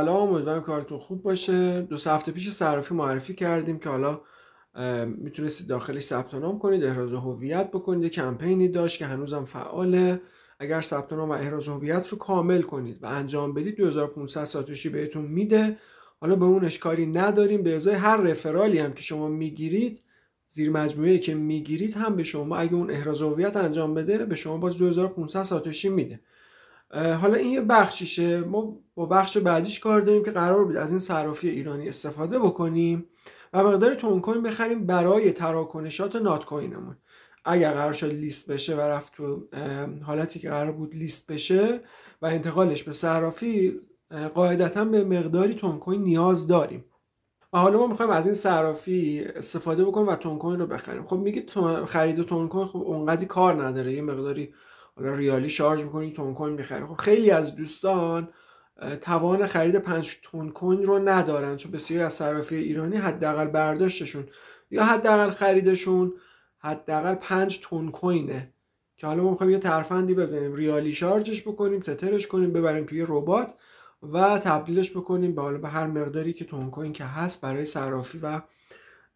سلام امیدوارم کارتون خوب باشه دو سه هفته پیش صرافی معرفی کردیم که حالا میتونستید داخلی ثبت نام کنید احراز هویت بکنید یه کمپینی داشت که هنوزم فعاله اگر ثبت نام و احراز هویت رو کامل کنید و انجام بدید 2500 ساتوشی بهتون میده حالا به اون اشکاری نداریم به ازای هر رفرالی هم که شما میگیرید زیر مجموعه که میگیرید هم به شما اگه اون احراز هویت انجام بده به شما باز 2500 ساتوشی میده حالا این یه بخشیشه ما با بخش بعدیش کار داریم که قرار بود از این صرافی ایرانی استفاده بکنیم و مقدار تون کوین بخریم برای تراکنشات نات کوینمون اگر قرار شد لیست بشه و رفت تو حالتی که قرار بود لیست بشه و انتقالش به صرافی قاعدتا به مقداری تون کوین نیاز داریم و حالا ما میخوایم از این صرافی استفاده بکنیم و تون کوین رو بخریم خب میگه خرید تون کوین خب اونقدی کار نداره یه مقداری حالا ریالی شارژ میکنی تون کوین میخری خب خیلی از دوستان توان خرید 5 تون کوین رو ندارن چون بسیاری از صرافی ایرانی حداقل برداشتشون یا حداقل خریدشون حداقل 5 تون کوینه که حالا ما میخوایم یه ترفندی بزنیم ریالی شارژش بکنیم تترش کنیم ببریم توی ربات و تبدیلش بکنیم به حالا به هر مقداری که تون کوین که هست برای صرافی و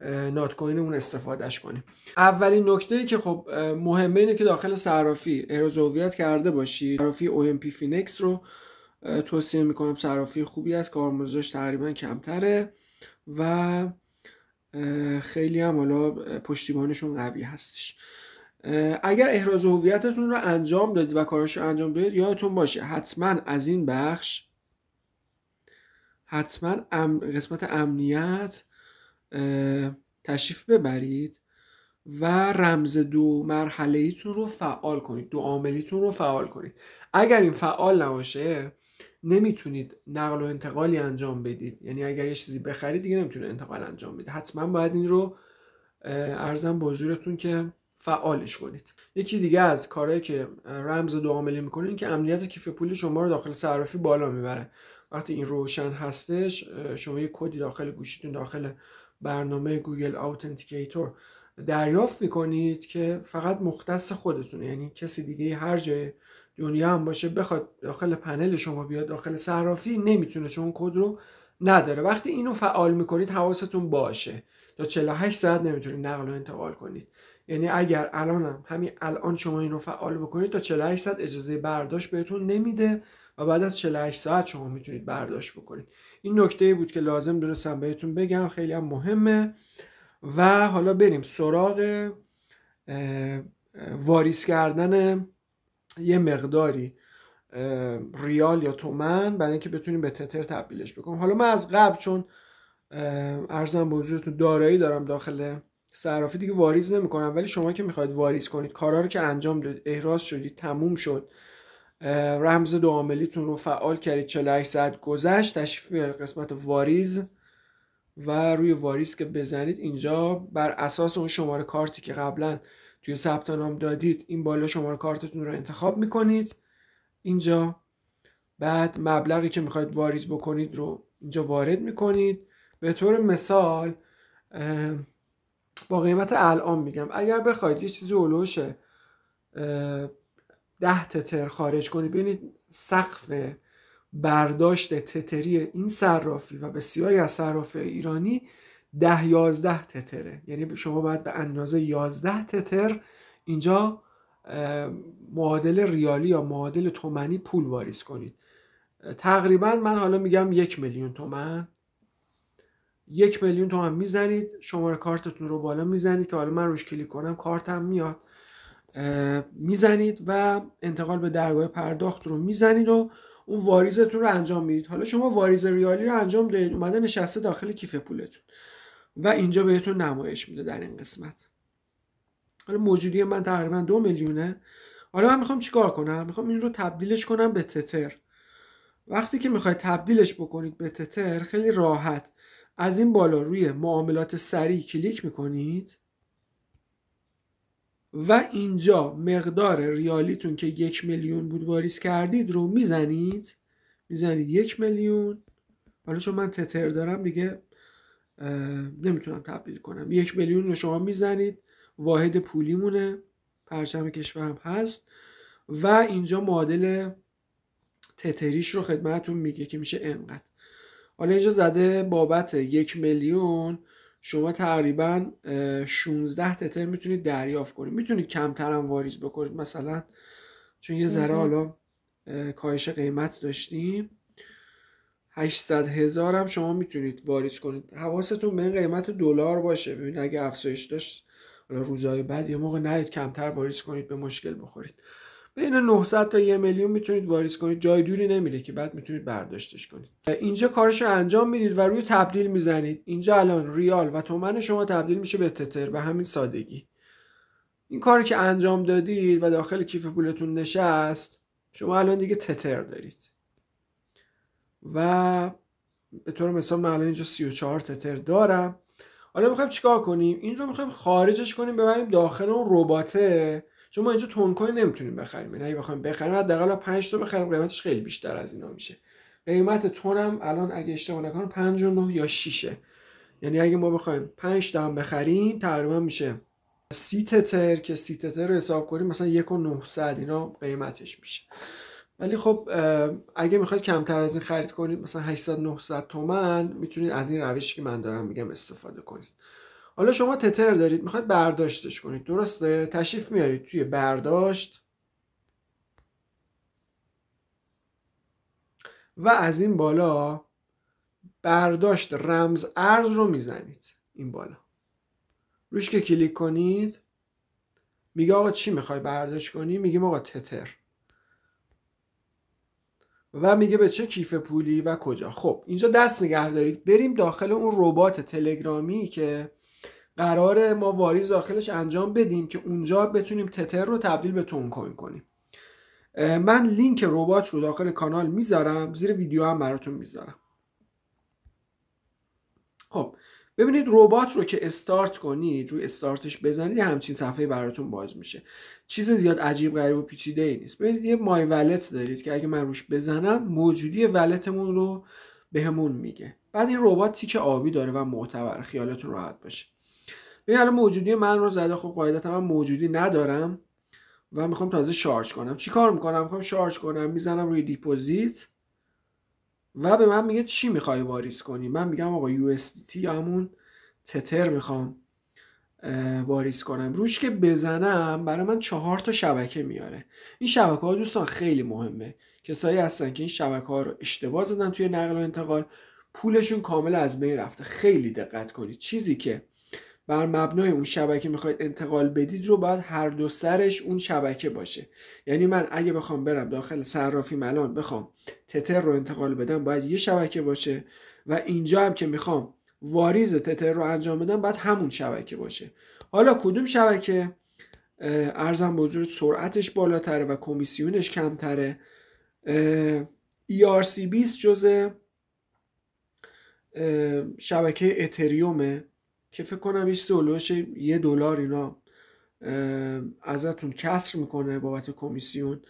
نات کوین اون استفادهش کنیم اولین نکته ای که خب مهمه اینه که داخل صرافی هویت کرده باشی صرافی OMP فینکس رو توصیه میکنم صرافی خوبی است کارمزدش تقریبا کمتره و خیلی هم حالا پشتیبانشون قوی هستش اگر احراز هویتتون رو انجام دادید و کاراش رو انجام دادید یادتون باشه حتما از این بخش حتما قسمت امنیت تشریف ببرید و رمز دو مرحله ایتون رو فعال کنید دو عاملیتون رو فعال کنید اگر این فعال نباشه نمیتونید نقل و انتقالی انجام بدید یعنی اگر یه چیزی بخرید دیگه نمیتونید انتقال انجام بدید حتما باید این رو ارزم به حضورتون که فعالش کنید یکی دیگه از کارهایی که رمز دو عاملی میکنه که امنیت کیف پول شما رو داخل صرافی بالا میبره وقتی این روشن هستش شما یه کدی داخل گوشیتون داخل برنامه گوگل آوتنتیکیتور دریافت میکنید که فقط مختص خودتون یعنی کسی دیگه هر جای دنیا هم باشه بخواد داخل پنل شما بیاد داخل صرافی نمیتونه چون کد رو نداره وقتی اینو فعال میکنید حواستون باشه تا 48 ساعت نمیتونید نقل و انتقال کنید یعنی اگر الانم همین الان شما این رو فعال بکنید تا 48 ساعت اجازه برداشت بهتون نمیده و بعد از 48 ساعت شما میتونید برداشت بکنید این نکته بود که لازم دونستم بهتون بگم خیلی هم مهمه و حالا بریم سراغ واریس کردن یه مقداری ریال یا تومن برای اینکه بتونیم به تتر تبدیلش بکنم حالا من از قبل چون ارزم به حضورتون دارایی دارم داخل صرافی دیگه واریز نمیکنم ولی شما که میخواید واریز کنید کارا رو که انجام دادید احراز شدید تموم شد رمز دو عاملیتون رو فعال کردید 48 ساعت گذشت تشریف قسمت واریز و روی واریز که بزنید اینجا بر اساس اون شماره کارتی که قبلا توی ثبت نام دادید این بالا شماره کارتتون رو انتخاب میکنید اینجا بعد مبلغی که میخواید واریز بکنید رو اینجا وارد میکنید به طور مثال با قیمت الان میگم اگر بخواید یه چیزی علوشه ده تتر خارج کنید ببینید سقف برداشت تتری این صرافی و بسیاری از صرافی ایرانی ده یازده تتره یعنی شما باید به اندازه یازده تتر اینجا معادل ریالی یا معادل تومنی پول واریز کنید تقریبا من حالا میگم یک میلیون تومن یک میلیون تومن میزنید شماره کارتتون رو بالا میزنید که حالا من روش کلیک کنم کارتم میاد میزنید و انتقال به درگاه پرداخت رو میزنید و اون واریزتون رو انجام میدید حالا شما واریز ریالی رو انجام دهید اومده نشسته داخل کیف پولتون و اینجا بهتون نمایش میده در این قسمت حالا موجودی من تقریبا دو میلیونه حالا من میخوام چیکار کنم میخوام این رو تبدیلش کنم به تتر وقتی که میخواید تبدیلش بکنید به تتر خیلی راحت از این بالا روی معاملات سریع کلیک میکنید و اینجا مقدار ریالیتون که یک میلیون بود واریس کردید رو میزنید میزنید یک میلیون حالا چون من تتر دارم دیگه نمیتونم تبدیل کنم یک میلیون رو شما میزنید واحد پولیمونه پرچم کشورم هست و اینجا معادل تتریش رو خدمتون میگه که میشه انقدر حالا اینجا زده بابت یک میلیون شما تقریبا 16 تتر میتونید دریافت کنید میتونید کمتر هم واریز بکنید مثلا چون یه ذره حالا کاهش قیمت داشتیم 800 هزار هم شما میتونید واریز کنید حواستون به این قیمت دلار باشه ببین اگه افزایش داشت حالا روزهای بعد یه موقع نهید کمتر واریز کنید به مشکل بخورید بین 900 تا 1 میلیون میتونید واریز کنید جای دوری نمیره که بعد میتونید برداشتش کنید اینجا کارش رو انجام میدید و روی تبدیل میزنید اینجا الان ریال و تومن شما تبدیل میشه به تتر به همین سادگی این کاری که انجام دادید و داخل کیف پولتون نشست شما الان دیگه تتر دارید و به طور مثال من الان اینجا 34 تتر دارم حالا میخوایم چیکار کنیم این رو میخوایم خارجش کنیم ببریم داخل اون رباته چون ما اینجا تون کوین نمیتونیم بخریم یعنی اگه بخوایم بخریم حداقل 5 تا بخریم قیمتش خیلی بیشتر از اینا میشه قیمت تون هم الان اگه اشتباه نکنم 5 و یا 6 یعنی اگه ما بخوایم 5 تا هم بخریم تقریبا میشه 30 تتر که 30 تتر رو حساب کنیم مثلا یک و 900 اینا قیمتش میشه ولی خب اگه میخواید کمتر از این خرید کنید مثلا 800 900 تومن میتونید از این روشی که من دارم میگم استفاده کنید حالا شما تتر دارید میخواید برداشتش کنید درسته تشریف میارید توی برداشت و از این بالا برداشت رمز ارز رو میزنید این بالا روش که کلیک کنید میگه آقا چی میخوای برداشت کنی میگیم آقا تتر و میگه به چه کیف پولی و کجا خب اینجا دست نگه دارید بریم داخل اون ربات تلگرامی که قرار ما واریز داخلش انجام بدیم که اونجا بتونیم تتر رو تبدیل به تون کوین کنیم من لینک ربات رو داخل کانال میذارم زیر ویدیو هم براتون میذارم خب ببینید ربات رو که استارت کنید روی استارتش بزنید همچین صفحه براتون باز میشه چیز زیاد عجیب غریب و پیچیده ای نیست ببینید یه مای ولت دارید که اگه من روش بزنم موجودی ولتمون رو بهمون میگه بعد این ربات تیک آبی داره و معتبر خیالتون راحت باشه ببین الان موجودی من رو زده خب قاعدتا من موجودی ندارم و میخوام تازه شارژ کنم چی کار میکنم میخوام شارژ کنم میزنم روی دیپوزیت و به من میگه چی میخوای واریز کنی من میگم آقا یو یا همون تتر میخوام واریز کنم روش که بزنم برای من چهار تا شبکه میاره این شبکه ها دوستان خیلی مهمه کسایی هستن که این شبکه ها رو اشتباه زدن توی نقل و انتقال پولشون کامل از بین رفته خیلی دقت کنید چیزی که بر مبنای اون شبکه میخواید انتقال بدید رو باید هر دو سرش اون شبکه باشه یعنی من اگه بخوام برم داخل صرافی ملان بخوام تتر رو انتقال بدم باید یه شبکه باشه و اینجا هم که میخوام واریز تتر رو انجام بدم باید همون شبکه باشه حالا کدوم شبکه ارزم به سرعتش بالاتره و کمیسیونش کمتره ERC20 جزه شبکه اتریومه که فکر کنم یه سولوش یه دلار اینا ازتون کسر میکنه بابت کمیسیون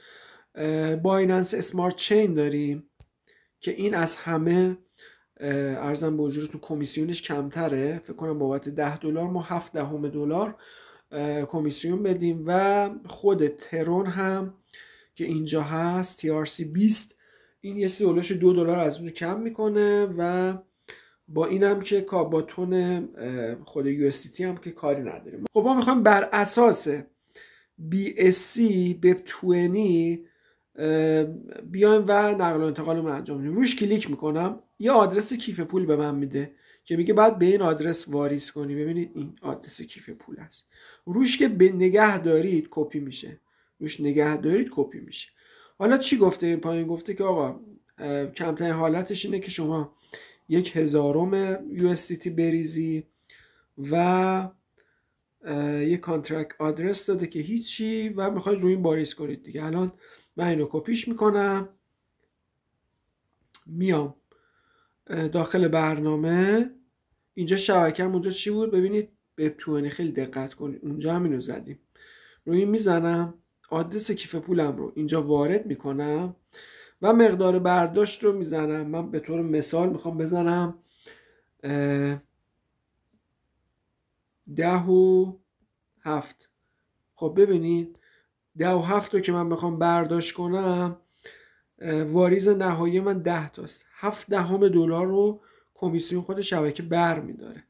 بایننس اسمارت چین داریم که این از همه ارزم به حضورتون کمیسیونش کمتره فکر کنم بابت 10 دلار ما 7 دهم دلار کمیسیون بدیم و خود ترون هم که اینجا هست TRC 20 این یه سی دو دلار از اون کم میکنه و با اینم که با تون خود یو هم که کاری نداریم خب ما میخوایم بر اساس BSC به توینی بیایم و نقل و انتقال رو انجام بدیم روش کلیک میکنم یه آدرس کیف پول به من میده که میگه بعد به این آدرس واریز کنی ببینید این آدرس کیف پول است روش که به نگه دارید کپی میشه روش نگه دارید کپی میشه حالا چی گفته این پایین گفته که آقا کمترین حالتش اینه که شما یک هزارم تی بریزی و یه کانترکت آدرس داده که هیچی و میخواید روی این باریز کنید دیگه الان من اینو کپیش میکنم میام داخل برنامه اینجا شبکه هم اونجا چی بود ببینید به خیلی دقت کنید اونجا هم اینو زدیم روی میزنم آدرس کیف پولم رو اینجا وارد میکنم من مقدار برداشت رو میزنم من به طور مثال میخوام بزنم ده و هفت خب ببینید ده و هفت رو که من میخوام برداشت کنم واریز نهایی من ده تاست هفت دهم دلار رو کمیسیون خود شبکه بر میداره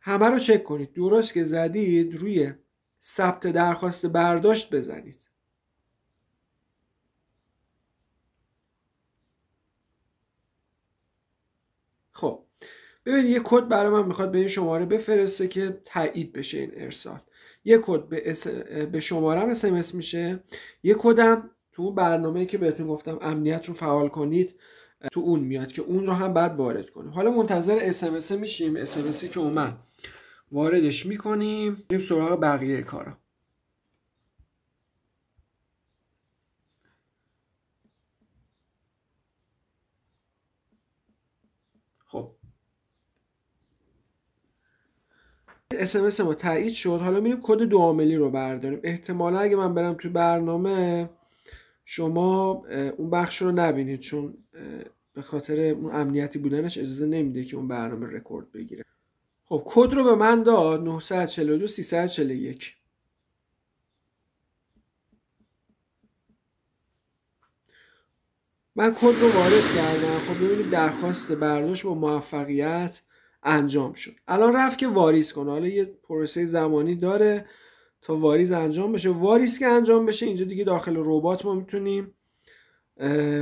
همه رو چک کنید درست که زدید روی ثبت درخواست برداشت بزنید ببینید یه کد برای من میخواد به این شماره بفرسته که تایید بشه این ارسال یه کد به, اس... به شمارم اسمس میشه یه کدم تو اون برنامه که بهتون گفتم امنیت رو فعال کنید تو اون میاد که اون رو هم بعد وارد کنیم حالا منتظر اسمسه میشیم اسمسی که اومد واردش میکنیم بریم سراغ بقیه کارا اس ما تایید شد حالا میریم کد دو عاملی رو برداریم احتمالا اگه من برم تو برنامه شما اون بخش رو نبینید چون به خاطر اون امنیتی بودنش اجازه نمیده که اون برنامه رکورد بگیره خب کد رو به من داد 942 341 من کد رو وارد کردم خب ببینید درخواست برداشت با موفقیت انجام شد الان رفت که واریز کنه حالا یه پروسه زمانی داره تا واریز انجام بشه واریز که انجام بشه اینجا دیگه داخل ربات ما میتونیم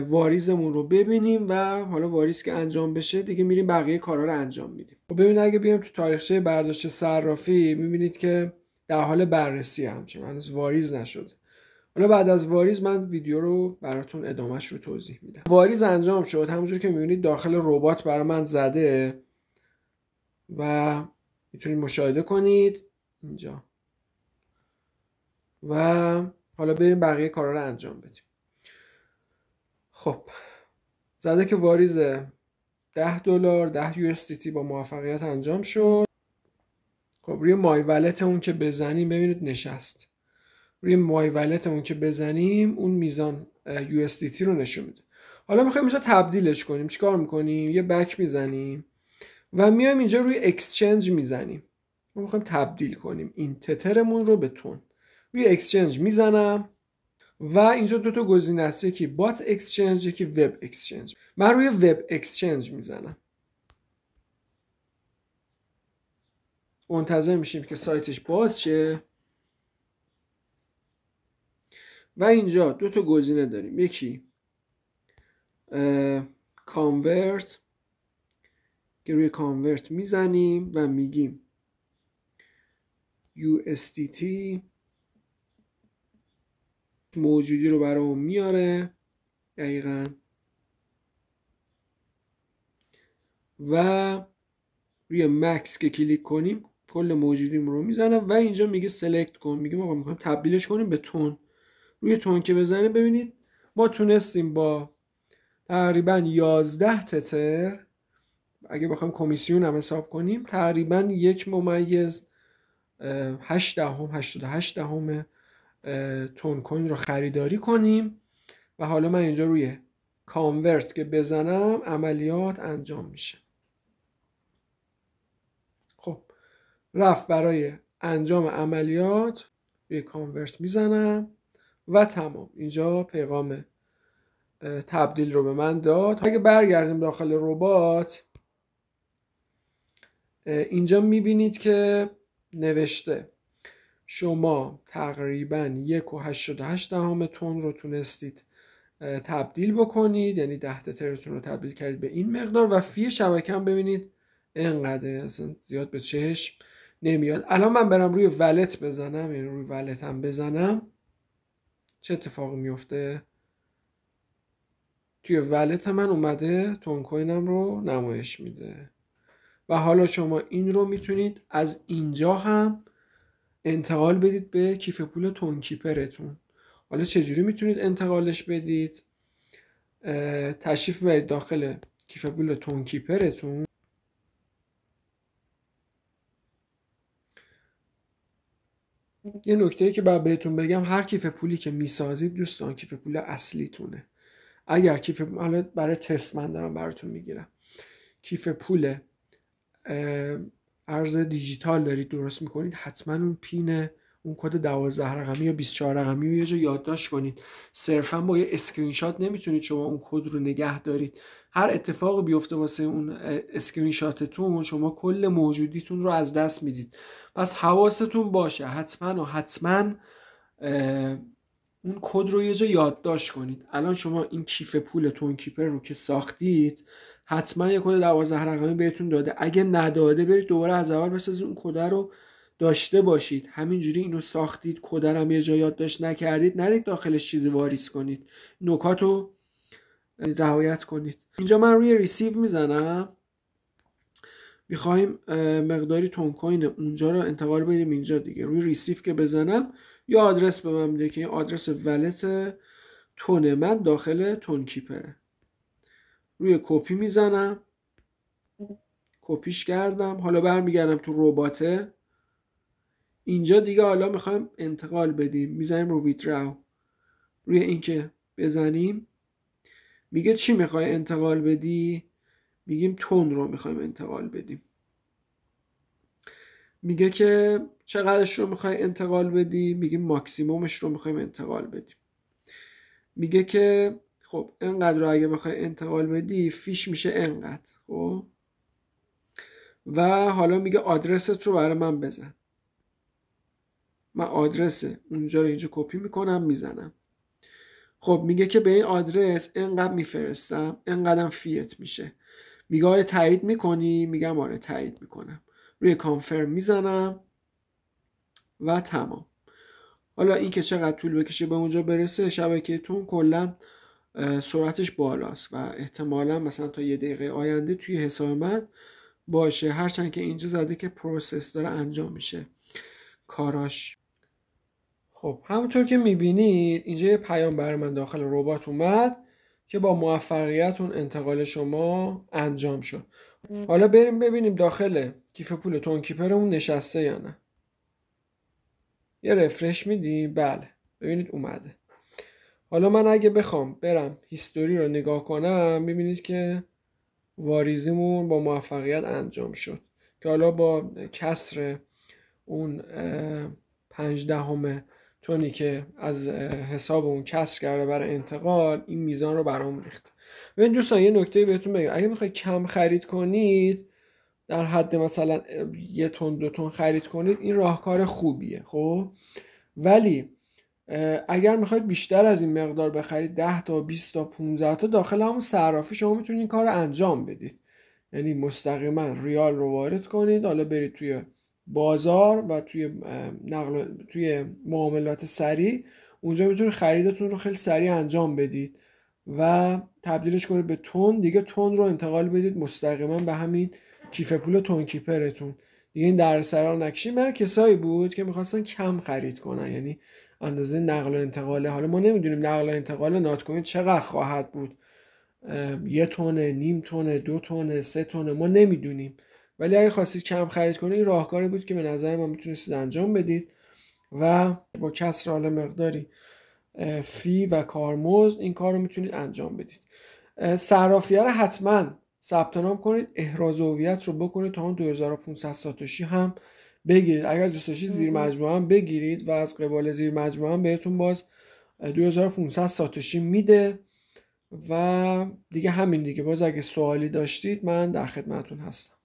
واریزمون رو ببینیم و حالا واریز که انجام بشه دیگه میریم بقیه کارا رو انجام میدیم خب ببینید اگه بیام تو تاریخچه برداشت صرافی میبینید که در حال بررسی همچنان هنوز واریز نشده حالا بعد از واریز من ویدیو رو براتون ادامهش رو توضیح میدم واریز انجام شد همونجور که میبینید داخل ربات برای من زده و میتونید مشاهده کنید اینجا و حالا بریم بقیه کارا رو انجام بدیم خب زده که واریز 10 دلار 10 یو با موفقیت انجام شد خب روی مای ولت اون که بزنیم ببینید نشست روی مای ولت اون که بزنیم اون میزان یو رو نشون میده حالا میخوایم اینجا تبدیلش کنیم چیکار میکنیم یه بک میزنیم و میایم اینجا روی اکسچنج میزنیم ما میخوایم تبدیل کنیم این تترمون رو به تون روی اکسچنج میزنم و اینجا دو تا گزینه است که بات اکسچنج یکی وب اکسچنج من روی وب اکسچنج میزنم منتظر میشیم که سایتش باز شه و اینجا دو تا گزینه داریم یکی کانورت که روی کانورت میزنیم و میگیم USDT موجودی رو برامون میاره دقیقا و روی مکس که کلیک کنیم کل موجودیم رو میزنم و اینجا میگه سلکت کن میگه ما میخوایم تبدیلش کنیم به تون روی تون که بزنه ببینید ما تونستیم با تقریبا 11 تتر اگه بخوایم کمیسیون هم حساب کنیم تقریبا یک ممیز 8 دهم 88 دهم تون کوین رو خریداری کنیم و حالا من اینجا روی کانورت که بزنم عملیات انجام میشه خب رفت برای انجام عملیات روی کانورت میزنم و تمام اینجا پیغام تبدیل رو به من داد اگه برگردیم داخل ربات اینجا میبینید که نوشته شما تقریبا یک و هشت هشت دهم تون رو تونستید تبدیل بکنید یعنی ده تترتون رو تبدیل کردید به این مقدار و فی شبکه هم ببینید انقدر زیاد به چشم نمیاد الان من برم روی ولت بزنم یعنی روی ولت هم بزنم چه اتفاقی میفته توی ولت من اومده تون کوینم رو نمایش میده و حالا شما این رو میتونید از اینجا هم انتقال بدید به کیف پول تونکیپرتون حالا چجوری میتونید انتقالش بدید تشریف برید داخل کیف پول تونکیپرتون یه نکته ای که باید بهتون بگم هر کیف پولی که میسازید دوستان کیف پول اصلیتونه اگر کیف حالا برای تست من دارم براتون میگیرم کیف پول ارز دیجیتال دارید درست میکنید حتما اون پین اون کد 12 رقمی یا 24 رقمی رو یه جا یادداشت کنید صرفا با یه اسکرین شات نمیتونید شما اون کد رو نگه دارید هر اتفاق بیفته واسه اون اسکرین شاتتون شما کل موجودیتون رو از دست میدید پس حواستون باشه حتما و حتما اون کد رو یه جا یادداشت کنید الان شما این کیف پولتون کیپر رو که ساختید حتما یه کد 12 رقمی بهتون داده اگه نداده برید دوباره از اول بسازید اون کد رو داشته باشید همینجوری اینو ساختید کد هم یه جا یادداشت نکردید نرید داخلش چیزی واریز کنید نکات رو رعایت کنید اینجا من روی ریسیو میزنم میخوایم مقداری تون کوین اونجا رو انتقال بدیم اینجا دیگه روی ریسیو که بزنم یا آدرس به من میده که این آدرس ولت تون من داخل تون کیپره روی کپی میزنم کپیش کردم حالا برمیگردم تو رباته اینجا دیگه حالا میخوایم انتقال بدیم میزنیم رو ویتراو روی اینکه بزنیم میگه چی میخوای انتقال بدی میگیم تون رو میخوایم انتقال بدیم میگه که چقدرش رو میخوای انتقال بدی میگیم ماکسیمومش رو میخوایم انتقال بدیم میگه که خب انقدر رو اگه بخوای انتقال بدی فیش میشه انقدر خب و حالا میگه آدرست رو برای من بزن من آدرس اونجا رو اینجا کپی میکنم میزنم خب میگه که به این آدرس انقدر میفرستم انقدرم فیت میشه میگه آیا تایید میکنی میگم آره تایید میکنم روی کانفرم میزنم و تمام حالا این که چقدر طول بکشه به اونجا برسه شبکه تون کلا سرعتش بالاست و احتمالا مثلا تا یه دقیقه آینده توی حساب من باشه هرچند که اینجا زده که پروسس داره انجام میشه کاراش خب همونطور که میبینید اینجا یه پیام بر من داخل ربات اومد که با موفقیت اون انتقال شما انجام شد حالا بریم ببینیم داخل کیف پول تون کیپرمون نشسته یا نه یه رفرش میدیم بله ببینید اومده حالا من اگه بخوام برم هیستوری رو نگاه کنم میبینید که واریزیمون با موفقیت انجام شد که حالا با کسر اون پنج دهم تونی که از حساب اون کسر کرده برای انتقال این میزان رو برام ریخت ببین دوستان یه نکته بهتون بگم اگه میخواید کم خرید کنید در حد مثلا یه تون دو تون خرید کنید این راهکار خوبیه خب ولی اگر میخواید بیشتر از این مقدار بخرید 10 تا 20 تا 15 تا داخل همون صرافی شما میتونید این کار رو انجام بدید یعنی مستقیما ریال رو وارد کنید حالا برید توی بازار و توی نقل توی معاملات سریع اونجا میتونید خریدتون رو خیلی سریع انجام بدید و تبدیلش کنید به تون دیگه تون رو انتقال بدید مستقیما به همین کیف پول تون کیپرتون دیگه این در سرار نکشی برای کسایی بود که میخواستن کم خرید کنن یعنی اندازه نقل و انتقاله حالا ما نمیدونیم نقل و انتقال ناتکوین چقدر خواهد بود یه تونه نیم تونه دو تونه سه تونه ما نمیدونیم ولی اگه خواستید کم خرید کنید این راهکاری بود که به نظر ما میتونستید انجام بدید و با کسر حالا مقداری فی و کارمز این کار رو میتونید انجام بدید صرافیه رو حتما ثبت نام کنید احراز هویت رو بکنید تا اون 2500 ساتوشی هم بگیرید اگر دوست داشتید زیر مجموعه هم بگیرید و از قبال زیر مجموعه هم بهتون باز 2500 ساتوشی میده و دیگه همین دیگه باز اگه سوالی داشتید من در خدمتون هستم